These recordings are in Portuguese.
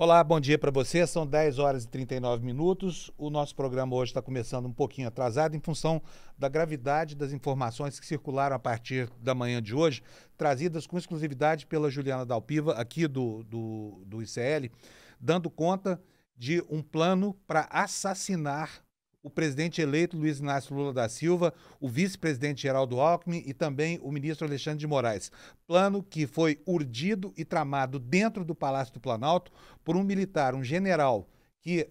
Olá, bom dia para você. São 10 horas e 39 minutos. O nosso programa hoje está começando um pouquinho atrasado em função da gravidade das informações que circularam a partir da manhã de hoje, trazidas com exclusividade pela Juliana Dalpiva, aqui do, do, do ICL, dando conta de um plano para assassinar o presidente eleito Luiz Inácio Lula da Silva, o vice-presidente Geraldo Alckmin e também o ministro Alexandre de Moraes. Plano que foi urdido e tramado dentro do Palácio do Planalto por um militar, um general, que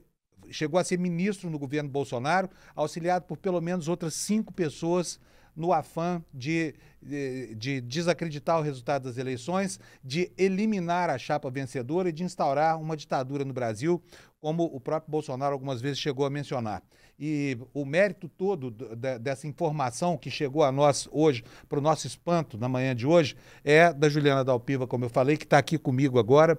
chegou a ser ministro no governo Bolsonaro, auxiliado por pelo menos outras cinco pessoas no afã de, de, desacreditar o resultado das eleições, de eliminar a chapa vencedora e de instaurar uma ditadura no Brasil como o próprio Bolsonaro algumas vezes chegou a mencionar. E o mérito todo dessa informação que chegou a nós hoje, para o nosso espanto na manhã de hoje, é da Juliana Dalpiva, como eu falei, que está aqui comigo agora.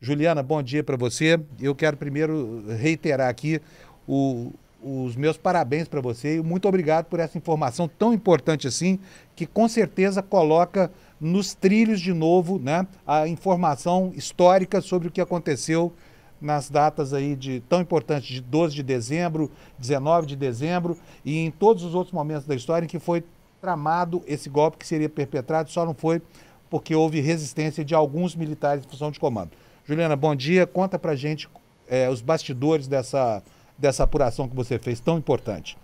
Juliana, bom dia para você. Eu quero primeiro reiterar aqui o, os meus parabéns para você e muito obrigado por essa informação tão importante assim, que com certeza coloca nos trilhos de novo né, a informação histórica sobre o que aconteceu nas datas aí de tão importantes de 12 de dezembro, 19 de dezembro e em todos os outros momentos da história em que foi tramado esse golpe que seria perpetrado, só não foi porque houve resistência de alguns militares em função de comando. Juliana, bom dia. Conta pra gente é, os bastidores dessa, dessa apuração que você fez tão importante.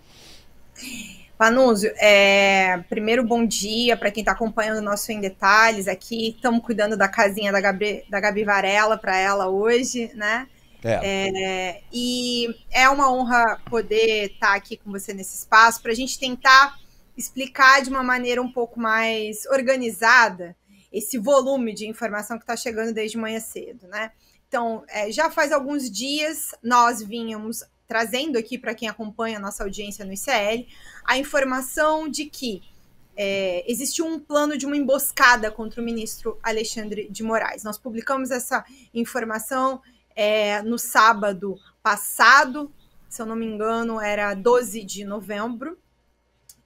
Panúzio, é, primeiro bom dia para quem está acompanhando o nosso Em Detalhes aqui. Estamos cuidando da casinha da Gabi, da Gabi Varela para ela hoje, né? É. É, e é uma honra poder estar tá aqui com você nesse espaço para a gente tentar explicar de uma maneira um pouco mais organizada esse volume de informação que está chegando desde manhã cedo, né? Então, é, já faz alguns dias nós vínhamos trazendo aqui para quem acompanha a nossa audiência no ICL a informação de que é, existiu um plano de uma emboscada contra o ministro Alexandre de Moraes. Nós publicamos essa informação é, no sábado passado, se eu não me engano, era 12 de novembro.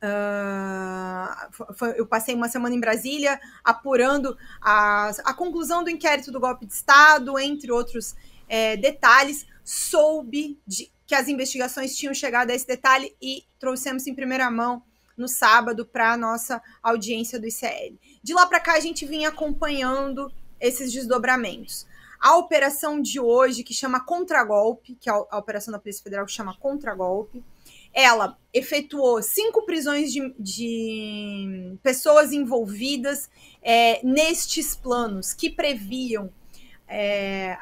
Uh, foi, eu passei uma semana em Brasília apurando a, a, conclusão do inquérito do golpe de Estado, entre outros é, detalhes. Soube de que as investigações tinham chegado a esse detalhe e trouxemos em primeira mão no sábado para a nossa audiência do ICL. De lá para cá, a gente vinha acompanhando esses desdobramentos. A operação de hoje, que chama Contragolpe, que é a operação da Polícia Federal que chama Contragolpe, ela efetuou cinco prisões de, de pessoas envolvidas é, nestes planos que previam é,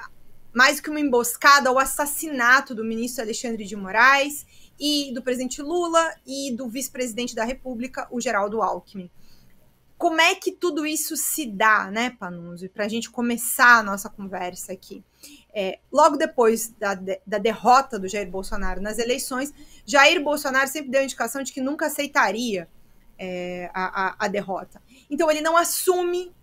mais que uma emboscada, o assassinato do ministro Alexandre de Moraes e do presidente Lula e do vice-presidente da República, o Geraldo Alckmin. Como é que tudo isso se dá, né, Panunzi, Para a gente começar a nossa conversa aqui. É, logo depois da, de, da derrota do Jair Bolsonaro nas eleições, Jair Bolsonaro sempre deu a indicação de que nunca aceitaria é, a, a, a, derrota. Então, ele não assume uh,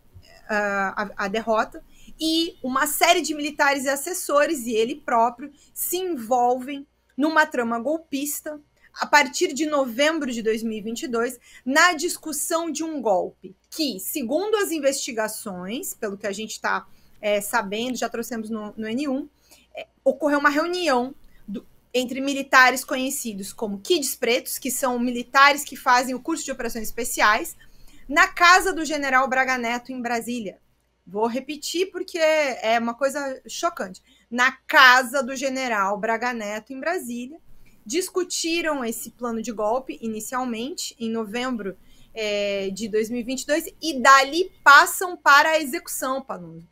a, a derrota, e uma série de militares e assessores, e ele próprio, se envolvem numa trama golpista a partir de novembro de 2022 na discussão de um golpe que, segundo as investigações, pelo que a gente está é, sabendo, já trouxemos no, no N1, é, ocorreu uma reunião do, entre militares conhecidos como Kids Pretos, que são militares que fazem o curso de operações especiais, na casa do general Braga Neto, em Brasília. Vou repetir porque é uma coisa chocante. Na casa do general Braga Neto, em Brasília, discutiram esse plano de golpe inicialmente, em novembro é, de 2022, e dali passam para a execução, Panunzi.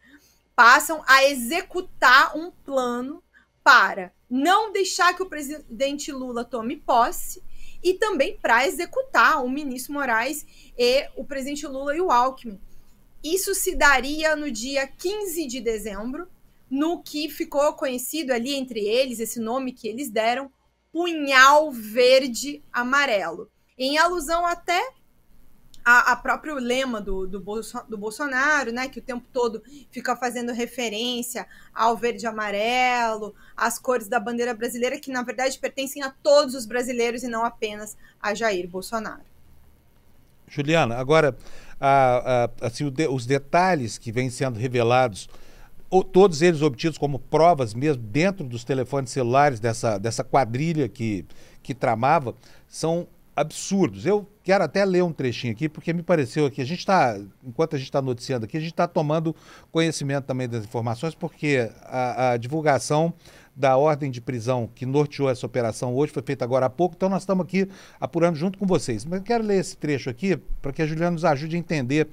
Passam a executar um plano para não deixar que o presidente Lula tome posse e também para executar o ministro Moraes e o presidente Lula e o Alckmin. Isso se daria no dia 15 de dezembro, no que ficou conhecido ali entre eles, esse nome que eles deram, Punhal Verde Amarelo, em alusão até a, a, próprio lema do, do, Bolso, do, Bolsonaro, né, que o tempo todo fica fazendo referência ao verde amarelo, às cores da bandeira brasileira, que na verdade pertencem a todos os brasileiros e não apenas a Jair Bolsonaro. Juliana, agora a, a, assim, de, os detalhes que vêm sendo revelados, ou, todos eles obtidos como provas mesmo dentro dos telefones celulares dessa, dessa quadrilha que, que tramava, são absurdos. Eu quero até ler um trechinho aqui, porque me pareceu que a gente está, enquanto a gente está noticiando aqui, a gente está tomando conhecimento também das informações, porque a, a divulgação da ordem de prisão que norteou essa operação hoje, foi feita agora há pouco, então nós estamos aqui apurando junto com vocês. Mas eu quero ler esse trecho aqui para que a Juliana nos ajude a entender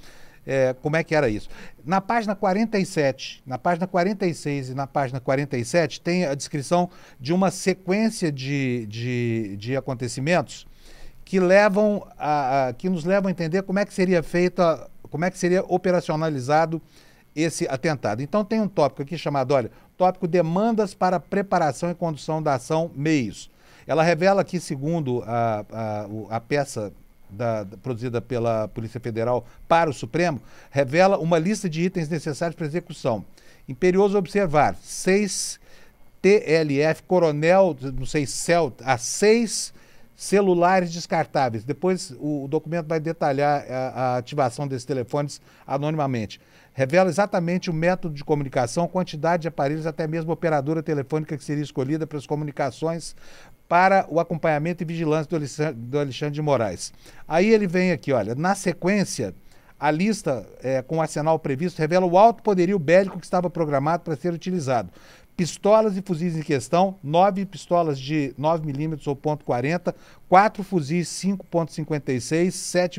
é, como é que era isso. Na página 47, na página 46 e na página 47 tem a descrição de uma sequência de, de, de acontecimentos que levam a, a, que nos levam a entender como é que seria feita, como é que seria operacionalizado esse atentado. Então tem um tópico aqui chamado, olha, tópico Demandas para Preparação e Condução da Ação Meios. Ela revela que, segundo a, a, a peça da, produzida pela Polícia Federal para o Supremo, revela uma lista de itens necessários para execução. Imperioso observar, seis TLF, Coronel, não sei, CEL, a seis celulares descartáveis. Depois o, o documento vai detalhar a, a ativação desses telefones anonimamente revela exatamente o método de comunicação, quantidade de aparelhos, até mesmo operadora telefônica que seria escolhida para as comunicações para o acompanhamento e vigilância do Alexandre de Moraes. Aí ele vem aqui, olha, na sequência, a lista é, com o arsenal previsto revela o alto poderio bélico que estava programado para ser utilizado pistolas e fuzis em questão, nove pistolas de 9 milímetros ou ponto .40, quatro fuzis 5.56,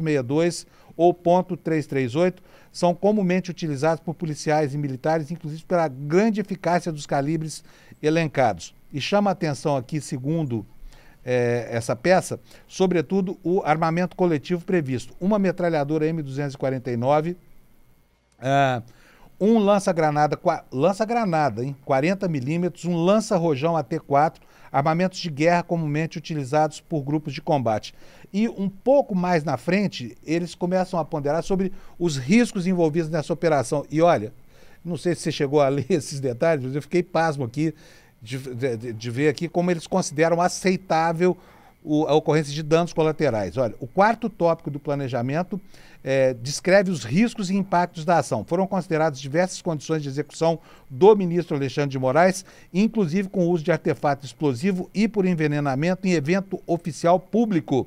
7.62 ou ponto .338, são comumente utilizados por policiais e militares, inclusive pela grande eficácia dos calibres elencados. E chama atenção aqui, segundo é, essa peça, sobretudo o armamento coletivo previsto. Uma metralhadora M249, uh, um lança-granada, lança-granada, hein? 40 milímetros, um lança-rojão AT-4, armamentos de guerra comumente utilizados por grupos de combate. E um pouco mais na frente, eles começam a ponderar sobre os riscos envolvidos nessa operação. E olha, não sei se você chegou a ler esses detalhes, mas eu fiquei pasmo aqui de, de, de ver aqui como eles consideram aceitável o, a ocorrência de danos colaterais. Olha, o quarto tópico do planejamento é, descreve os riscos e impactos da ação. Foram consideradas diversas condições de execução do ministro Alexandre de Moraes, inclusive com o uso de artefato explosivo e por envenenamento em evento oficial público.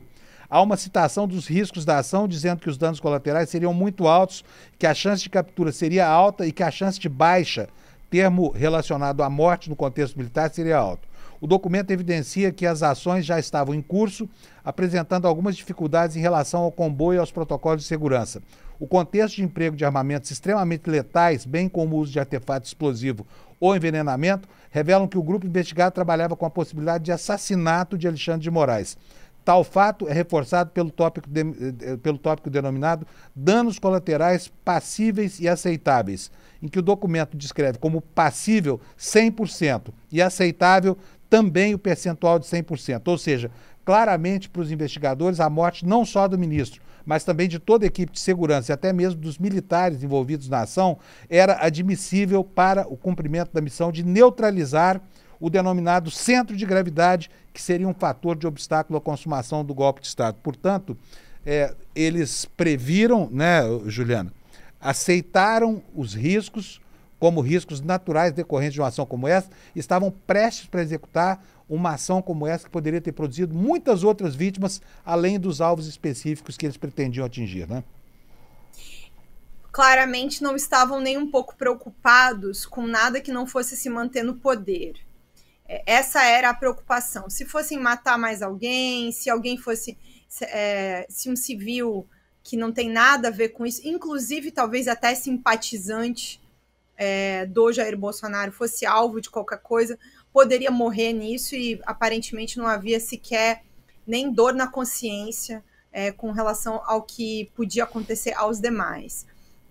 Há uma citação dos riscos da ação, dizendo que os danos colaterais seriam muito altos, que a chance de captura seria alta e que a chance de baixa, termo relacionado à morte no contexto militar, seria alto. O documento evidencia que as ações já estavam em curso, apresentando algumas dificuldades em relação ao comboio e aos protocolos de segurança. O contexto de emprego de armamentos extremamente letais, bem como o uso de artefato explosivo ou envenenamento, revelam que o grupo investigado trabalhava com a possibilidade de assassinato de Alexandre de Moraes. Tal fato é reforçado pelo tópico, de, eh, eh, pelo tópico denominado danos colaterais passíveis e aceitáveis, em que o documento descreve como passível 100% e aceitável também o percentual de 100%. Ou seja, claramente para os investigadores a morte não só do ministro, mas também de toda a equipe de segurança e até mesmo dos militares envolvidos na ação, era admissível para o cumprimento da missão de neutralizar o denominado centro de gravidade, que seria um fator de obstáculo à consumação do golpe de Estado. Portanto, é, eles previram, né, Juliana, aceitaram os riscos como riscos naturais decorrentes de uma ação como essa, estavam prestes para executar uma ação como essa que poderia ter produzido muitas outras vítimas, além dos alvos específicos que eles pretendiam atingir, né? Claramente não estavam nem um pouco preocupados com nada que não fosse se manter no poder. É, essa era a preocupação. Se fossem matar mais alguém, se alguém fosse. se, é, se um civil que não tem nada a ver com isso, inclusive talvez até simpatizante é, do Jair Bolsonaro fosse alvo de qualquer coisa, poderia morrer nisso e aparentemente não havia sequer nem dor na consciência é, com relação ao que podia acontecer aos demais.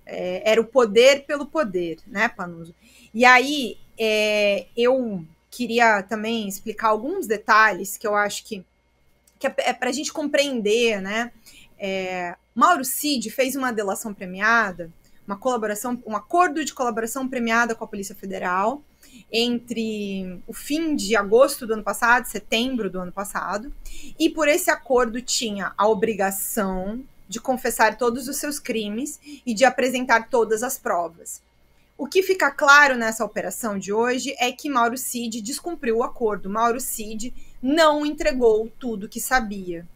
É, era o poder pelo poder, né, Panuso? E aí é, eu queria também explicar alguns detalhes que eu acho que, que é, é para a gente compreender, né? É, Mauro Cid fez uma delação premiada uma colaboração, um acordo de colaboração premiada com a Polícia Federal entre o fim de agosto do ano passado, setembro do ano passado, e por esse acordo tinha a obrigação de confessar todos os seus crimes e de apresentar todas as provas. O que fica claro nessa operação de hoje é que Mauro Cid descumpriu o acordo. Mauro Cid não entregou tudo que sabia.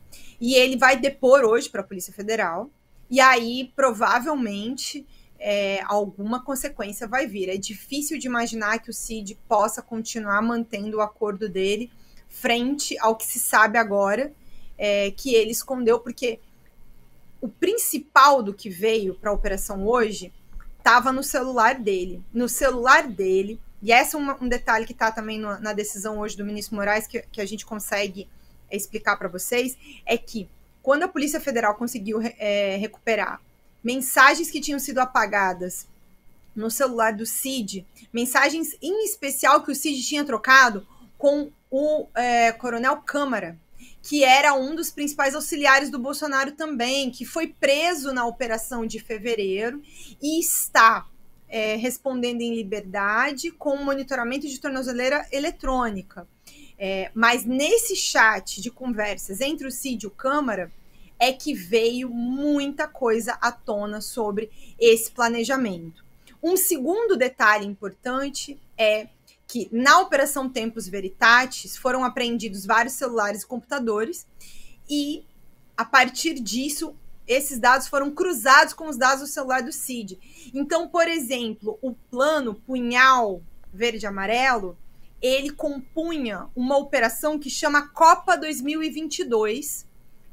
E ele vai depor hoje para a Polícia Federal. E aí, provavelmente, é, alguma consequência vai vir. É difícil de imaginar que o Cid possa continuar mantendo o acordo dele frente ao que se sabe agora é, que ele escondeu, porque o principal do que veio para a operação hoje estava no celular dele. No celular dele, e esse é um, um detalhe que está também no, na decisão hoje do ministro Moraes, que, que a gente consegue é, explicar para vocês, é que quando a Polícia Federal conseguiu é, recuperar mensagens que tinham sido apagadas no celular do Cid, mensagens em especial que o Cid tinha trocado com o é, Coronel Câmara, que era um dos principais auxiliares do Bolsonaro também, que foi preso na operação de fevereiro e está é, respondendo em liberdade com monitoramento de tornozeleira eletrônica. É, mas nesse chat de conversas entre o Cid e o Câmara, é que veio muita coisa à tona sobre esse planejamento. Um segundo detalhe importante é que na operação Tempos Veritatis foram apreendidos vários celulares e computadores e a partir disso esses dados foram cruzados com os dados do celular do CID. Então, por exemplo, o plano punhal verde amarelo, ele compunha uma operação que chama Copa 2022,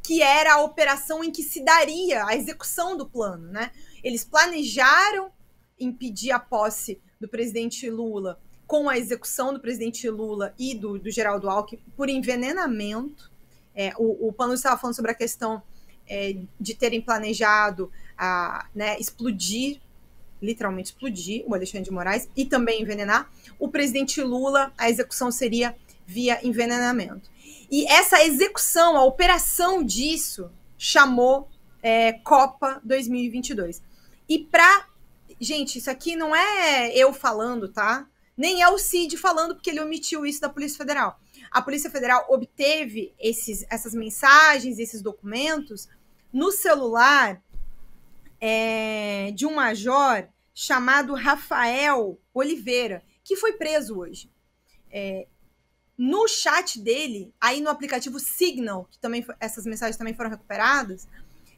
que era a operação em que se daria a execução do plano, né? Eles planejaram impedir a posse do presidente Lula com a execução do presidente Lula e do, do Geraldo Alckmin por envenenamento. É, o, o Pano estava falando sobre a questão é, de terem planejado a, né, explodir, literalmente explodir, o Alexandre de Moraes e também envenenar. O presidente Lula, a execução seria via envenenamento. E essa execução, a operação disso, chamou é, Copa 2022. E pra. Gente, isso aqui não é eu falando, tá? Nem é o Cid falando, porque ele omitiu isso da Polícia Federal. A Polícia Federal obteve esses, essas mensagens, esses documentos, no celular é, de um major chamado Rafael Oliveira, que foi preso hoje. É, no chat dele, aí no aplicativo Signal, que também essas mensagens também foram recuperadas,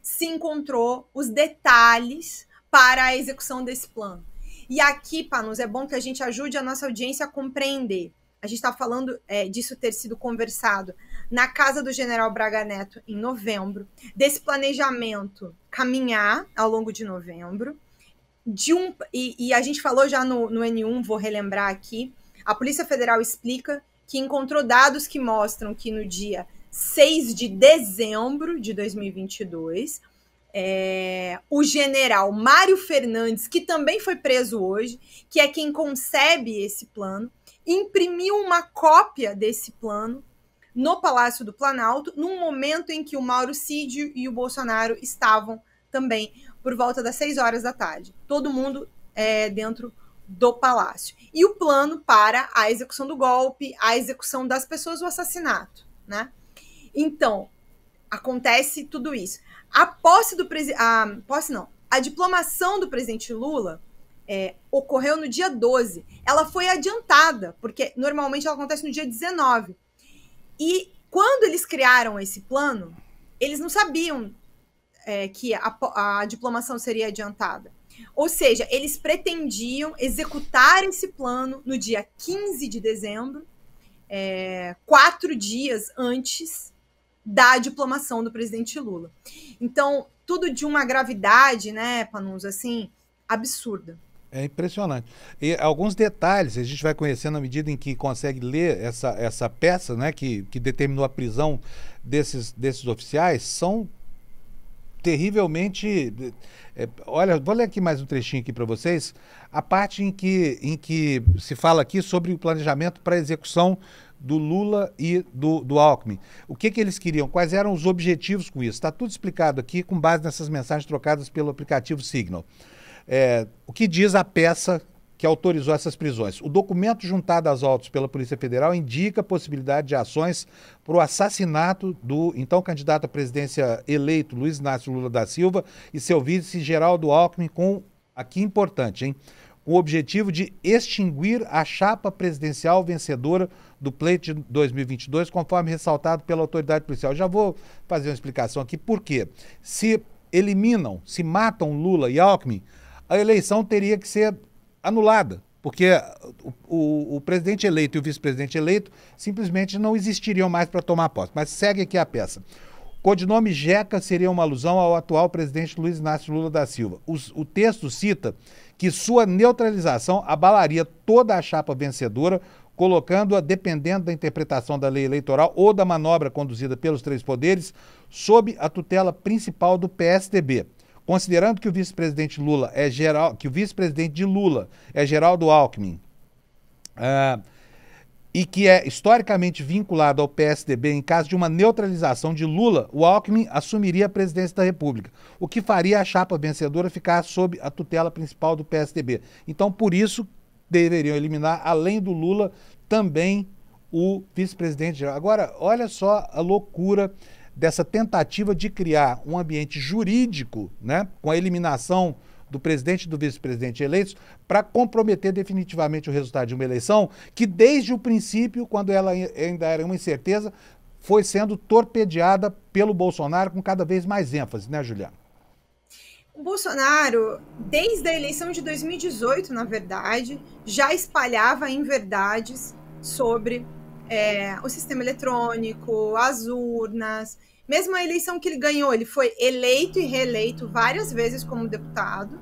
se encontrou os detalhes para a execução desse plano. E aqui, Panos, é bom que a gente ajude a nossa audiência a compreender. A gente está falando é, disso ter sido conversado na casa do general Braga Neto em novembro, desse planejamento caminhar ao longo de novembro. De um, e, e a gente falou já no, no N1, vou relembrar aqui. A Polícia Federal explica que encontrou dados que mostram que no dia 6 de dezembro de 2022, é, o general Mário Fernandes, que também foi preso hoje, que é quem concebe esse plano, imprimiu uma cópia desse plano no Palácio do Planalto, num momento em que o Mauro Cid e o Bolsonaro estavam também por volta das 6 horas da tarde. Todo mundo é, dentro do palácio. E o plano para a execução do golpe, a execução das pessoas, o assassinato, né? Então, acontece tudo isso. A posse do presidente. A posse não. A diplomação do presidente Lula é, ocorreu no dia 12. Ela foi adiantada, porque normalmente ela acontece no dia 19. E quando eles criaram esse plano, eles não sabiam é, que a, a diplomação seria adiantada. Ou seja, eles pretendiam executar esse plano no dia 15 de dezembro, é, quatro dias antes da diplomação do presidente Lula. Então, tudo de uma gravidade, né, Panunzio, assim, absurda. É impressionante. E alguns detalhes a gente vai conhecendo à medida em que consegue ler essa, essa peça, né, que, que determinou a prisão desses, desses oficiais, são terrivelmente. É, olha, vou ler aqui mais um trechinho aqui para vocês. A parte em que, em que se fala aqui sobre o planejamento para a execução do Lula e do, do Alckmin. O que, que eles queriam? Quais eram os objetivos com isso? Está tudo explicado aqui com base nessas mensagens trocadas pelo aplicativo Signal. É, o que diz a peça que autorizou essas prisões. O documento juntado às autos pela Polícia Federal indica a possibilidade de ações para o assassinato do então candidato à presidência eleito Luiz Inácio Lula da Silva e seu vice Geraldo Alckmin com aqui importante, hein? o objetivo de extinguir a chapa presidencial vencedora do pleito de 2022, conforme ressaltado pela autoridade policial. Já vou fazer uma explicação aqui por quê. Se eliminam, se matam Lula e Alckmin, a eleição teria que ser anulada, porque o, o, o presidente eleito e o vice-presidente eleito simplesmente não existiriam mais para tomar posse. Mas segue aqui a peça. O codinome Jeca seria uma alusão ao atual presidente Luiz Inácio Lula da Silva. o texto cita que sua neutralização abalaria toda a chapa vencedora, colocando-a, dependendo da interpretação da lei eleitoral ou da manobra conduzida pelos três poderes, sob a tutela principal do PSDB. Considerando que o vice-presidente Lula é geral, que o vice-presidente de Lula é Geraldo Alckmin, uh, e que é historicamente vinculado ao PSDB em caso de uma neutralização de Lula, o Alckmin assumiria a presidência da República, o que faria a chapa vencedora ficar sob a tutela principal do PSDB. Então, por isso, deveriam eliminar, além do Lula, também o vice-presidente geral. Agora, olha só a loucura dessa tentativa de criar um ambiente jurídico, né, com a eliminação do presidente e do vice-presidente eleitos, para comprometer definitivamente o resultado de uma eleição que, desde o princípio, quando ela ainda era uma incerteza, foi sendo torpedeada pelo Bolsonaro com cada vez mais ênfase, né, Juliana? O Bolsonaro, desde a eleição de 2018, na verdade, já espalhava inverdades sobre é, o sistema eletrônico, as urnas. Mesmo a eleição que ele ganhou, ele foi eleito e reeleito várias vezes como deputado,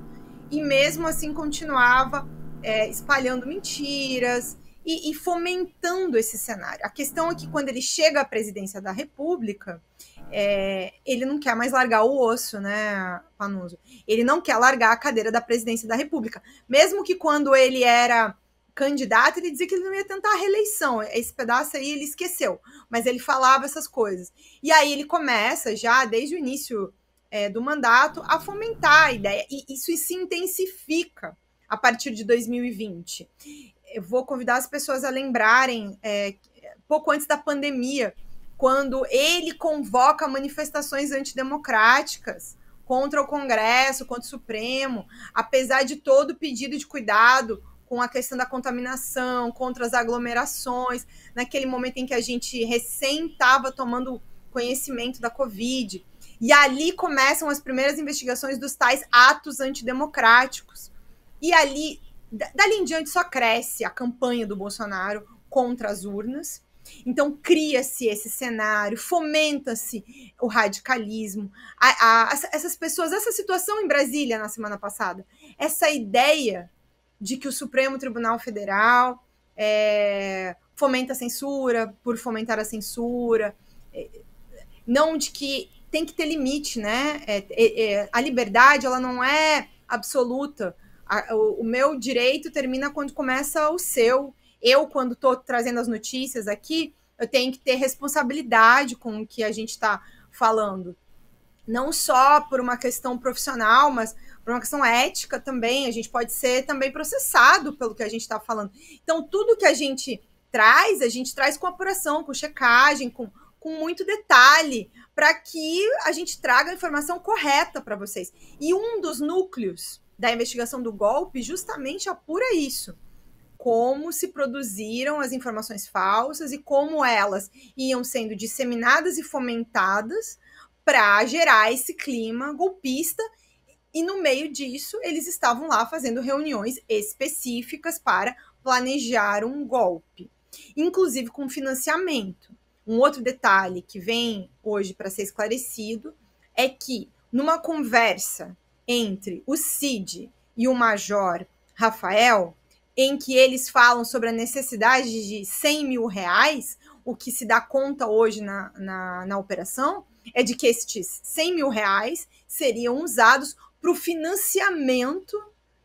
e mesmo assim continuava é, espalhando mentiras e, e, fomentando esse cenário. A questão é que quando ele chega à presidência da República, é, ele não quer mais largar o osso, né, Panuso? Ele não quer largar a cadeira da presidência da República. Mesmo que quando ele era candidato, ele dizia que ele não ia tentar a reeleição. Esse pedaço aí ele esqueceu, mas ele falava essas coisas. E aí ele começa já desde o início é, do mandato a fomentar a ideia, e isso se intensifica a partir de 2020. Eu vou convidar as pessoas a lembrarem, é, pouco antes da pandemia, quando ele convoca manifestações antidemocráticas contra o Congresso, contra o Supremo, apesar de todo o pedido de cuidado, com a questão da contaminação, contra as aglomerações, naquele momento em que a gente recém estava tomando conhecimento da Covid. E ali começam as primeiras investigações dos tais atos antidemocráticos. E ali, dali em diante, só cresce a campanha do Bolsonaro contra as urnas. Então cria-se esse cenário, fomenta-se o radicalismo. A, a, essas pessoas, essa situação em Brasília na semana passada, essa ideia de que o Supremo Tribunal Federal é, fomenta a censura por fomentar a censura, é, não de que tem que ter limite, né? É, é, a liberdade ela não é absoluta. o meu direito termina quando começa o seu. Eu, quando estou trazendo as notícias aqui, eu tenho que ter responsabilidade com o que a gente está falando. Não só por uma questão profissional, mas por uma questão ética também, a gente pode ser também processado pelo que a gente está falando. Então, tudo que a gente traz, a gente traz com apuração, com checagem, com, com muito detalhe, para que a gente traga a informação correta para vocês. E um dos núcleos da investigação do golpe justamente apura isso. Como se produziram as informações falsas e como elas iam sendo disseminadas e fomentadas para gerar esse clima golpista e no meio disso, eles estavam lá fazendo reuniões específicas para planejar um golpe, inclusive com financiamento. Um outro detalhe que vem hoje para ser esclarecido é que numa conversa entre o Cid e o Major Rafael, em que eles falam sobre a necessidade de 100 mil reais, o que se dá conta hoje na, na, na operação é de que estes 100 mil reais seriam usados para o financiamento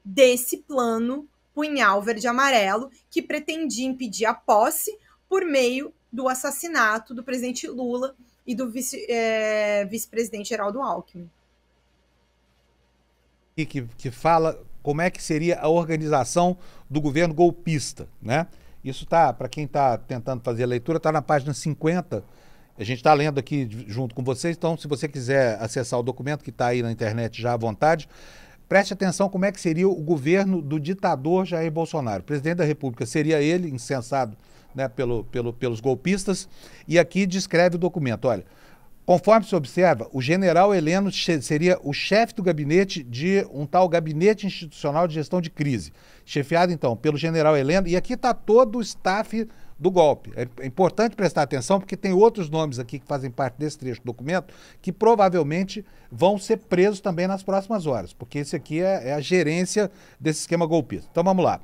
desse plano punhal verde-amarelo que pretendia impedir a posse por meio do assassinato do presidente Lula e do é, vice-presidente é, vice Geraldo Alckmin. E que, que fala como é que seria a organização do governo golpista, né? Isso tá, para quem está tentando fazer a leitura, está na página 50 a gente está lendo aqui junto com vocês, então se você quiser acessar o documento que está aí na internet já à vontade, preste atenção como é que seria o governo do ditador Jair Bolsonaro. presidente da República seria ele, incensado né, pelo, pelo, pelos golpistas, e aqui descreve o documento. Olha, Conforme se observa, o general Heleno seria o chefe do gabinete de um tal gabinete institucional de gestão de crise, chefiado então pelo general Heleno, e aqui está todo o staff do golpe. É importante prestar atenção porque tem outros nomes aqui que fazem parte desse trecho do documento que provavelmente vão ser presos também nas próximas horas, porque esse aqui é, é a gerência desse esquema golpista. Então vamos lá.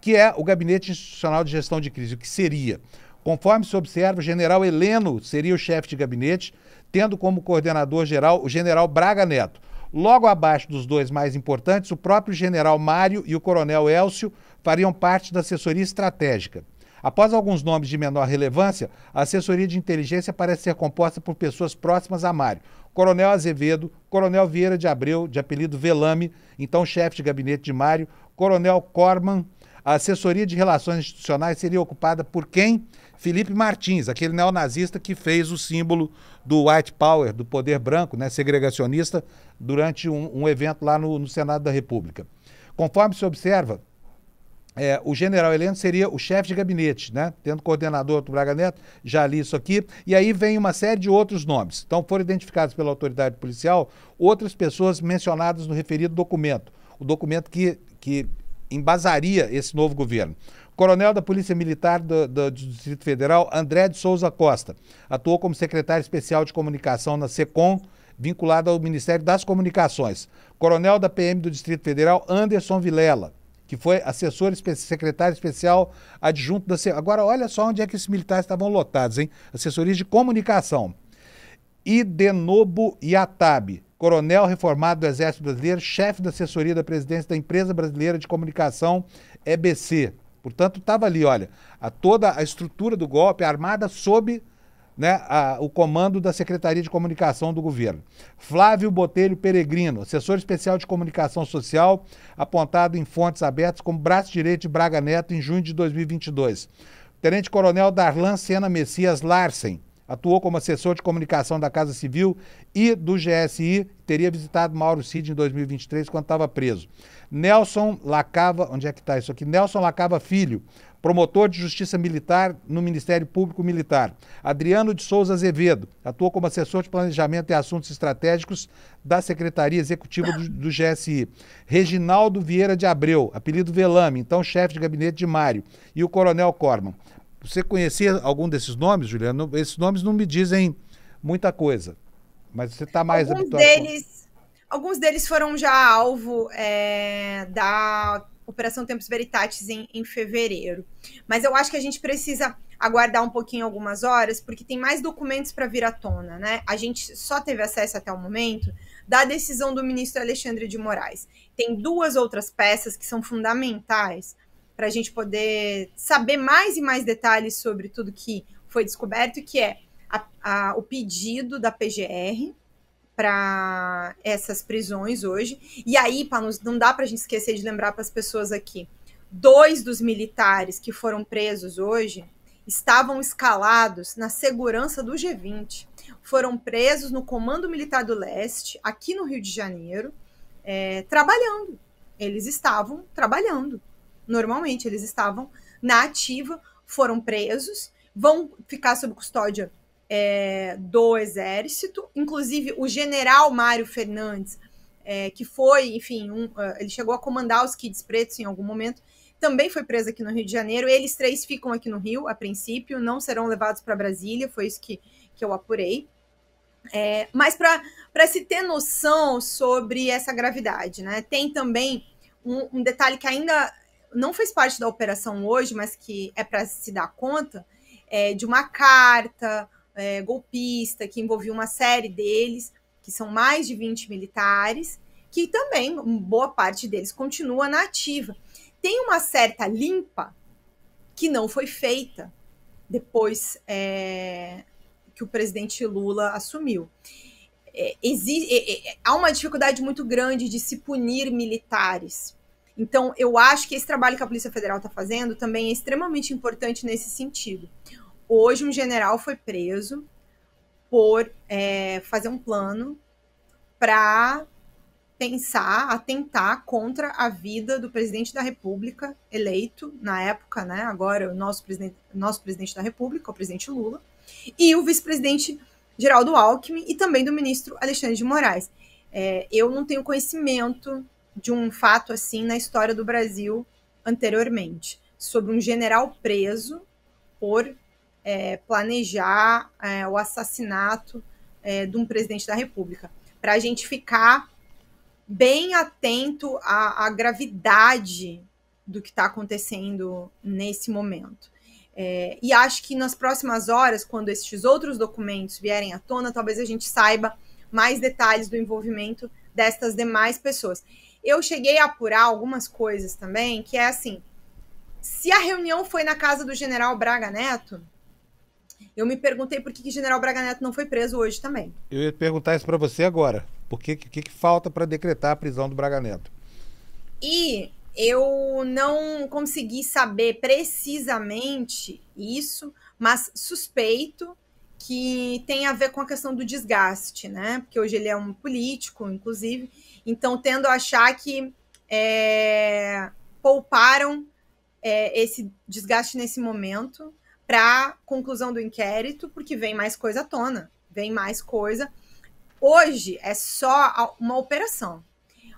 Que é o Gabinete Institucional de Gestão de Crise, o que seria? Conforme se observa, o general Heleno seria o chefe de gabinete, tendo como coordenador geral o general Braga Neto. Logo abaixo dos dois mais importantes, o próprio general Mário e o coronel Elcio fariam parte da assessoria estratégica. Após alguns nomes de menor relevância, a assessoria de inteligência parece ser composta por pessoas próximas a Mário. Coronel Azevedo, Coronel Vieira de Abreu, de apelido Velame, então chefe de gabinete de Mário, Coronel Corman. A assessoria de relações institucionais seria ocupada por quem? Felipe Martins, aquele neonazista que fez o símbolo do White Power, do poder branco, né, segregacionista, durante um, um evento lá no, no Senado da República. Conforme se observa, é, o general Heleno seria o chefe de gabinete, né? Tendo coordenador do Braga Neto, já li isso aqui. E aí vem uma série de outros nomes. Então foram identificados pela autoridade policial outras pessoas mencionadas no referido documento. O documento que, que embasaria esse novo governo. Coronel da Polícia Militar do, do, do, Distrito Federal, André de Souza Costa, atuou como secretário especial de comunicação na SECOM, vinculado ao Ministério das Comunicações. Coronel da PM do Distrito Federal, Anderson Vilela que foi assessor, secretário especial adjunto da... Agora, olha só onde é que esses militares estavam lotados, hein? Assessorias de comunicação. Idenobo Yatabe, coronel reformado do Exército Brasileiro, chefe da assessoria da presidência da Empresa Brasileira de Comunicação, EBC. Portanto, estava ali, olha, a toda a estrutura do golpe armada sob né, a, o comando da Secretaria de Comunicação do governo. Flávio Botelho Peregrino, assessor especial de comunicação social, apontado em fontes abertas como braço direito de Braga Neto em junho de 2022. Tenente Coronel Darlan Sena Messias Larsen, atuou como assessor de comunicação da Casa Civil e do GSI, teria visitado Mauro Cid em 2023 quando estava preso. Nelson Lacava, onde é que está isso aqui? Nelson Lacava Filho, promotor de Justiça Militar no Ministério Público Militar. Adriano de Souza Azevedo atua como assessor de Planejamento e Assuntos Estratégicos da Secretaria Executiva do, do GSI. Reginaldo Vieira de Abreu, apelido Velame, então chefe de gabinete de Mário, e o Coronel Corman. Você conhecia algum desses nomes, Juliano? Esses nomes não me dizem muita coisa, mas você está mais alguns habituado. Deles, com... Alguns deles foram já alvo é, da Operação Tempos Veritatis em, em fevereiro. Mas eu acho que a gente precisa aguardar um pouquinho algumas horas, porque tem mais documentos para vir à tona, né? A gente só teve acesso até o momento da decisão do ministro Alexandre de Moraes. Tem duas outras peças que são fundamentais para a gente poder saber mais e mais detalhes sobre tudo que foi descoberto, que é a, a, o pedido da PGR, para essas prisões hoje. E aí, para não dá para a gente esquecer de lembrar para as pessoas aqui, dois dos militares que foram presos hoje estavam escalados na segurança do G20. Foram presos no Comando Militar do Leste, aqui no Rio de Janeiro, é, trabalhando. Eles estavam trabalhando. Normalmente, eles estavam na ativa, foram presos, vão ficar sob custódia é, do Exército, inclusive o general Mário Fernandes, é, que foi, enfim, um, é, ele chegou a comandar os Kids Pretos em algum momento, também foi preso aqui no Rio de Janeiro. Eles três ficam aqui no Rio, a princípio, não serão levados para Brasília, foi isso que, que eu apurei. É, mas para se ter noção sobre essa gravidade, né? Tem também um, um, detalhe que ainda não fez parte da operação hoje, mas que é para se dar conta é, de uma carta, é, golpista, que envolvia uma série deles, que são mais de 20 militares, que também boa parte deles continua na ativa. Tem uma certa limpa que não foi feita depois é, que o presidente Lula assumiu. É, existe, é, é, é, há uma dificuldade muito grande de se punir militares. Então, eu acho que esse trabalho que a Polícia Federal está fazendo também é extremamente importante nesse sentido. Hoje, um general foi preso por é, fazer um plano para pensar, atentar contra a vida do presidente da República eleito na época, né? Agora o nosso presidente, nosso presidente da República, o presidente Lula, e o vice-presidente Geraldo Alckmin e também do ministro Alexandre de Moraes. É, eu não tenho conhecimento de um fato assim na história do Brasil anteriormente sobre um general preso por é, planejar é, o assassinato é, de um presidente da República. Para a gente ficar bem atento à, à gravidade do que está acontecendo nesse momento. É, e acho que nas próximas horas, quando esses outros documentos vierem à tona, talvez a gente saiba mais detalhes do envolvimento destas demais pessoas. Eu cheguei a apurar algumas coisas também, que é assim: se a reunião foi na casa do general Braga Neto, eu me perguntei por que, que General Braga Neto não foi preso hoje também. Eu ia perguntar isso para você agora. Por que, que, que falta para decretar a prisão do Braga Neto? E eu não consegui saber precisamente isso, mas suspeito que tem a ver com a questão do desgaste, né? Porque hoje ele é um político, inclusive. Então, tendo a achar que é, pouparam é, esse desgaste nesse momento para conclusão do inquérito, porque vem mais coisa à tona, vem mais coisa. Hoje é só uma operação.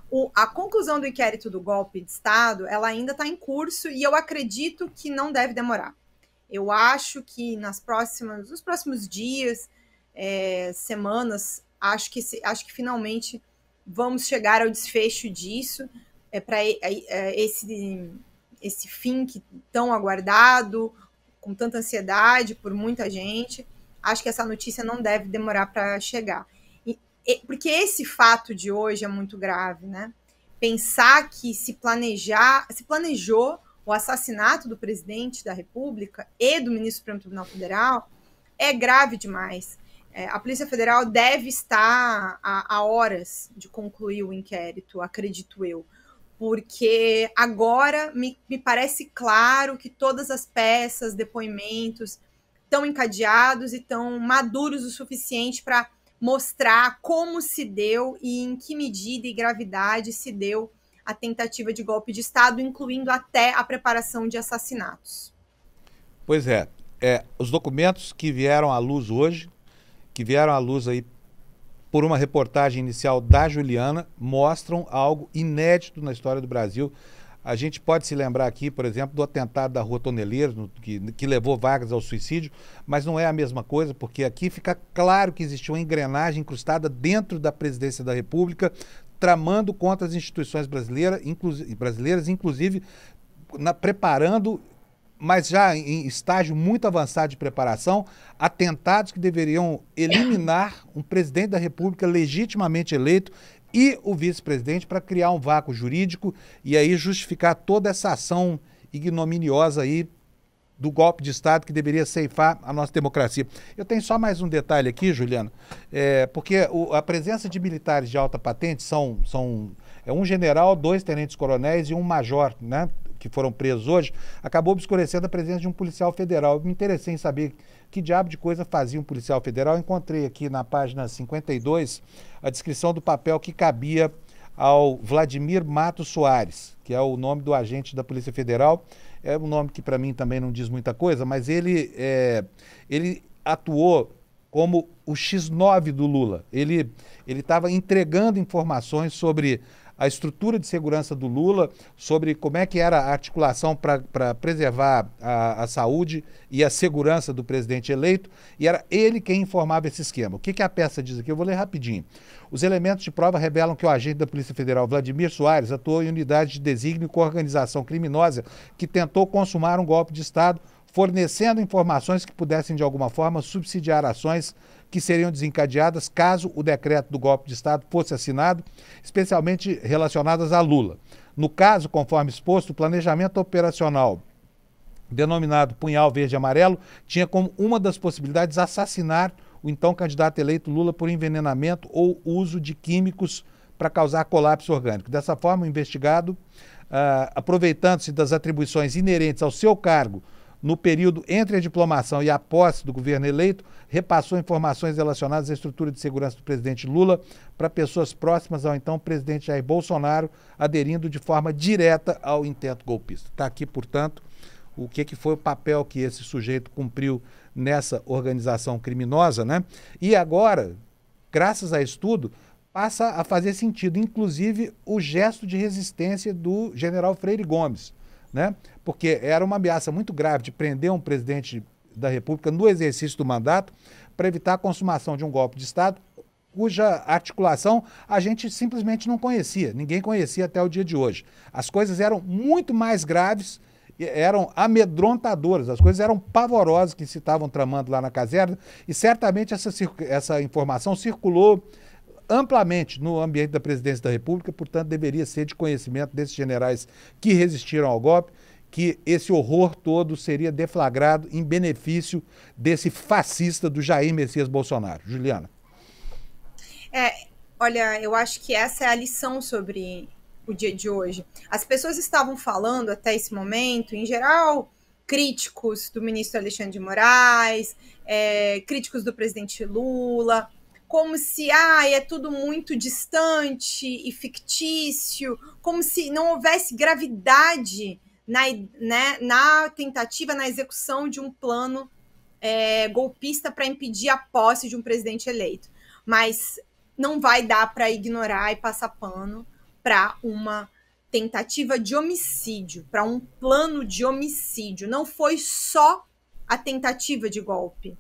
O, a conclusão do inquérito do golpe de Estado, ela ainda está em curso e eu acredito que não deve demorar. Eu acho que nas próximas, nos próximos dias, é, semanas, acho que, acho que finalmente vamos chegar ao desfecho disso, é, para é, é, esse, esse fim que tão aguardado, com tanta ansiedade por muita gente. Acho que essa notícia não deve demorar para chegar. E, e, porque esse fato de hoje é muito grave, né? Pensar que se planejar, se planejou o assassinato do presidente da República e do ministro do Supremo Tribunal Federal é grave demais. É, a Polícia Federal deve estar a, a horas de concluir o inquérito, acredito eu porque agora me, me parece claro que todas as peças, depoimentos, estão encadeados e estão maduros o suficiente para mostrar como se deu e em que medida e gravidade se deu a tentativa de golpe de Estado, incluindo até a preparação de assassinatos. Pois é, é os documentos que vieram à luz hoje, que vieram à luz aí por uma reportagem inicial da Juliana, mostram algo inédito na história do Brasil. A gente pode se lembrar aqui, por exemplo, do atentado da Rua Toneleiros, que, que levou Vargas ao suicídio, mas não é a mesma coisa, porque aqui fica claro que existiu uma engrenagem incrustada dentro da presidência da República, tramando contra as instituições brasileiras, inclusive, brasileiras, inclusive na, preparando mas já em estágio muito avançado de preparação, atentados que deveriam eliminar um presidente da República legitimamente eleito e o vice-presidente para criar um vácuo jurídico e aí justificar toda essa ação ignominiosa aí do golpe de Estado que deveria ceifar a nossa democracia. Eu tenho só mais um detalhe aqui, Juliano, é, porque o, a presença de militares de alta patente são, são é um general, dois tenentes coronéis e um major, né? que foram presos hoje, acabou obscurecendo a presença de um policial federal. Eu me interessei em saber que diabo de coisa fazia um policial federal. Eu encontrei aqui na página 52 a descrição do papel que cabia ao Vladimir Mato Soares, que é o nome do agente da Polícia Federal. É um nome que para mim também não diz muita coisa, mas ele, é, ele atuou como o X9 do Lula. Ele estava entregando informações sobre a estrutura de segurança do Lula, sobre como é que era a articulação para preservar a, a, saúde e a segurança do presidente eleito, e era ele quem informava esse esquema. O que, que a peça diz aqui? Eu vou ler rapidinho. Os elementos de prova revelam que o agente da Polícia Federal, Vladimir Soares, atuou em unidade de desígnio com organização criminosa que tentou consumar um golpe de Estado fornecendo informações que pudessem, de alguma forma, subsidiar ações que seriam desencadeadas caso o decreto do golpe de Estado fosse assinado, especialmente relacionadas a Lula. No caso, conforme exposto, o planejamento operacional denominado Punhal Verde Amarelo tinha como uma das possibilidades assassinar o então candidato eleito Lula por envenenamento ou uso de químicos para causar colapso orgânico. Dessa forma, o investigado, ah, aproveitando-se das atribuições inerentes ao seu cargo no período entre a diplomação e a posse do governo eleito, repassou informações relacionadas à estrutura de segurança do presidente Lula para pessoas próximas ao então presidente Jair Bolsonaro, aderindo de forma direta ao intento golpista. Está aqui, portanto, o que, que foi o papel que esse sujeito cumpriu nessa organização criminosa, né? E agora, graças a estudo, passa a fazer sentido, inclusive o gesto de resistência do general Freire Gomes, né? porque era uma ameaça muito grave de prender um presidente da República no exercício do mandato para evitar a consumação de um golpe de Estado cuja articulação a gente simplesmente não conhecia, ninguém conhecia até o dia de hoje. As coisas eram muito mais graves, eram amedrontadoras, as coisas eram pavorosas que se estavam tramando lá na caserna e certamente essa, essa informação circulou amplamente no ambiente da presidência da República, portanto, deveria ser de conhecimento desses generais que resistiram ao golpe que esse horror todo seria deflagrado em benefício desse fascista do Jair Messias Bolsonaro. Juliana. É, olha, eu acho que essa é a lição sobre o dia de hoje. As pessoas estavam falando até esse momento, em geral, críticos do ministro Alexandre de Moraes, é, críticos do presidente Lula, como se ah, é tudo muito distante e fictício, como se não houvesse gravidade na, né, na tentativa, na execução de um plano é, golpista para impedir a posse de um presidente eleito. Mas não vai dar para ignorar e passar pano para uma tentativa de homicídio, para um plano de homicídio. Não foi só a tentativa de golpe.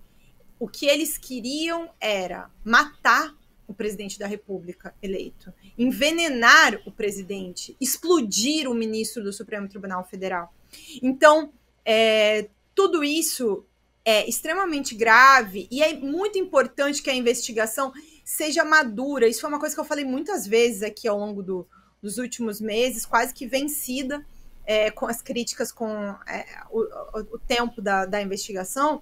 O que eles queriam era matar o presidente da República eleito, envenenar o presidente, explodir o ministro do Supremo Tribunal Federal. Então, é, tudo isso é extremamente grave e é muito importante que a investigação seja madura. Isso foi uma coisa que eu falei muitas vezes aqui ao longo do, dos últimos meses, quase que vencida é, com as críticas com é, o, o, tempo da, da investigação,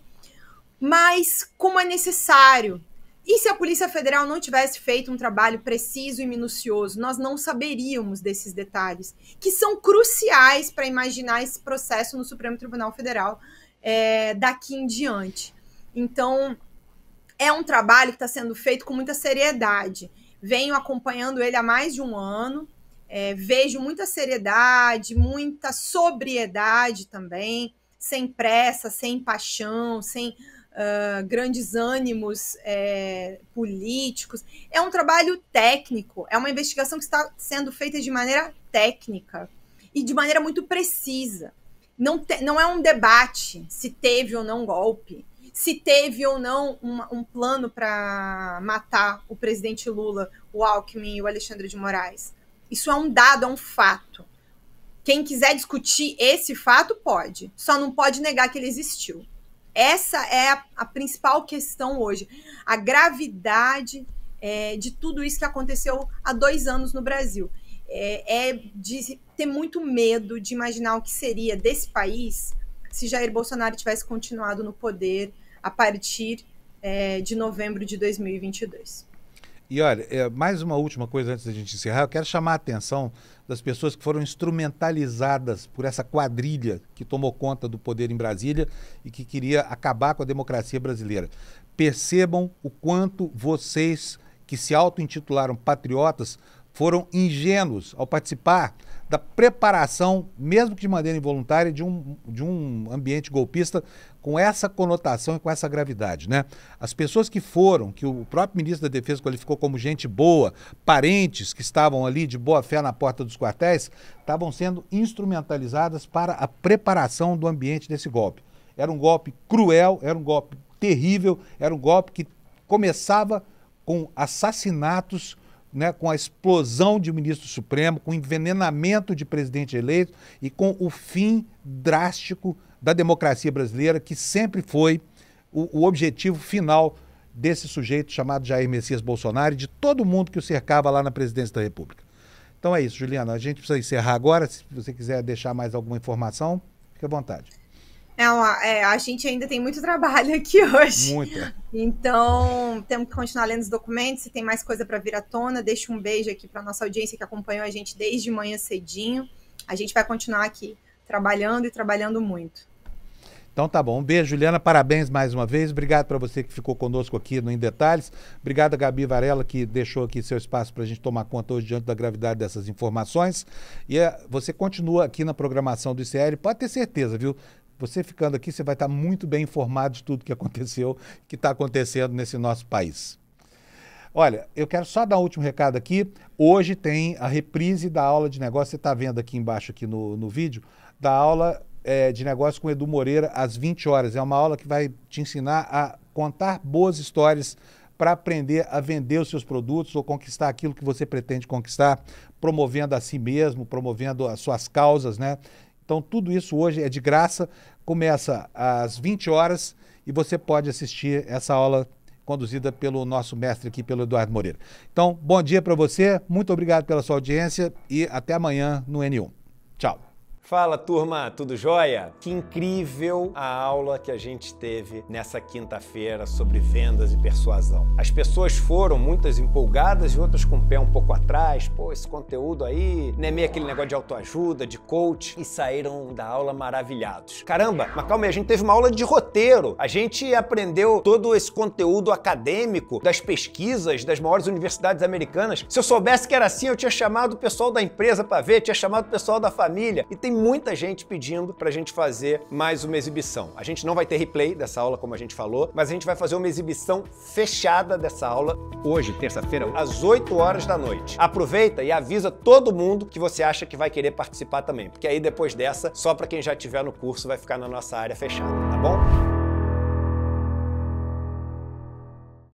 mas como é necessário e se a Polícia Federal não tivesse feito um trabalho preciso e minucioso, nós não saberíamos desses detalhes, que são cruciais para imaginar esse processo no Supremo Tribunal Federal é, daqui em diante. Então, é um trabalho que está sendo feito com muita seriedade. Venho acompanhando ele há mais de um ano, é, vejo muita seriedade, muita sobriedade também, sem pressa, sem paixão, sem ah, grandes ânimos é, políticos. É um trabalho técnico, é uma investigação que está sendo feita de maneira técnica e de maneira muito precisa. Não, te, não é um debate se teve ou não golpe, se teve ou não uma, um plano para matar o presidente Lula, o Alckmin e o Alexandre de Moraes. Isso é um dado, é um fato. Quem quiser discutir esse fato pode, só não pode negar que ele existiu. Essa é a, a principal questão hoje. A gravidade é, de tudo isso que aconteceu há dois anos no Brasil. É, é de ter muito medo de imaginar o que seria desse país se Jair Bolsonaro tivesse continuado no poder a partir é, de novembro de 2022. E olha, é, mais uma última coisa antes da gente encerrar, eu quero chamar a atenção das pessoas que foram instrumentalizadas por essa quadrilha que tomou conta do poder em Brasília e que queria acabar com a democracia brasileira. Percebam o quanto vocês que se auto-intitularam patriotas foram ingênuos ao participar da preparação, mesmo que de maneira involuntária, de um, de um ambiente golpista com essa conotação e com essa gravidade. Né? As pessoas que foram, que o próprio ministro da Defesa qualificou como gente boa, parentes que estavam ali de boa fé na porta dos quartéis, estavam sendo instrumentalizadas para a preparação do ambiente desse golpe. Era um golpe cruel, era um golpe terrível, era um golpe que começava com assassinatos né, com a explosão de ministro Supremo, com o envenenamento de presidente eleito e com o fim drástico da democracia brasileira, que sempre foi o, o objetivo final desse sujeito chamado Jair Messias Bolsonaro e de todo mundo que o cercava lá na presidência da República. Então é isso, Juliana. A gente precisa encerrar agora. Se você quiser deixar mais alguma informação, fique à vontade. É, uma, é, a gente ainda tem muito trabalho aqui hoje. Muita. Então, temos que continuar lendo os documentos. Se tem mais coisa para vir à tona, deixa um beijo aqui para nossa audiência que acompanhou a gente desde manhã cedinho. A gente vai continuar aqui trabalhando e trabalhando muito. Então tá bom. Um beijo, Juliana. Parabéns mais uma vez. Obrigado para você que ficou conosco aqui no Em Detalhes. Obrigado a Gabi Varela, que deixou aqui seu espaço para a gente tomar conta hoje diante da gravidade dessas informações. E é, você continua aqui na programação do ICR. Pode ter certeza, viu? Você ficando aqui, você vai estar muito bem informado de tudo que aconteceu, que está acontecendo nesse nosso país. Olha, eu quero só dar um último recado aqui. Hoje tem a reprise da aula de negócio, você está vendo aqui embaixo aqui no, no vídeo, da aula é, de negócio com Edu Moreira às 20 horas. É uma aula que vai te ensinar a contar boas histórias para aprender a vender os seus produtos ou conquistar aquilo que você pretende conquistar, promovendo a si mesmo, promovendo as suas causas, né? Então, tudo isso hoje é de graça. Começa às 20 horas e você pode assistir essa aula conduzida pelo nosso mestre aqui, pelo Eduardo Moreira. Então, bom dia para você, muito obrigado pela sua audiência e até amanhã no N1. Tchau. Fala turma, tudo jóia? Que incrível a aula que a gente teve nessa quinta-feira sobre vendas e persuasão. As pessoas foram, muitas empolgadas e outras com o pé um pouco atrás. Pô, esse conteúdo aí, né? meio aquele negócio de autoajuda, de coach, e saíram da aula maravilhados. Caramba, mas calma aí, a gente teve uma aula de roteiro. A gente aprendeu todo esse conteúdo acadêmico das pesquisas das maiores universidades americanas. Se eu soubesse que era assim, eu tinha chamado o pessoal da empresa para ver, tinha chamado o pessoal da família. E tem muita gente pedindo para a gente fazer mais uma exibição. A gente não vai ter replay dessa aula, como a gente falou, mas a gente vai fazer uma exibição fechada dessa aula hoje, terça-feira, às 8 horas da noite. Aproveita e avisa todo mundo que você acha que vai querer participar também, porque aí depois dessa, só para quem já estiver no curso vai ficar na nossa área fechada, tá bom?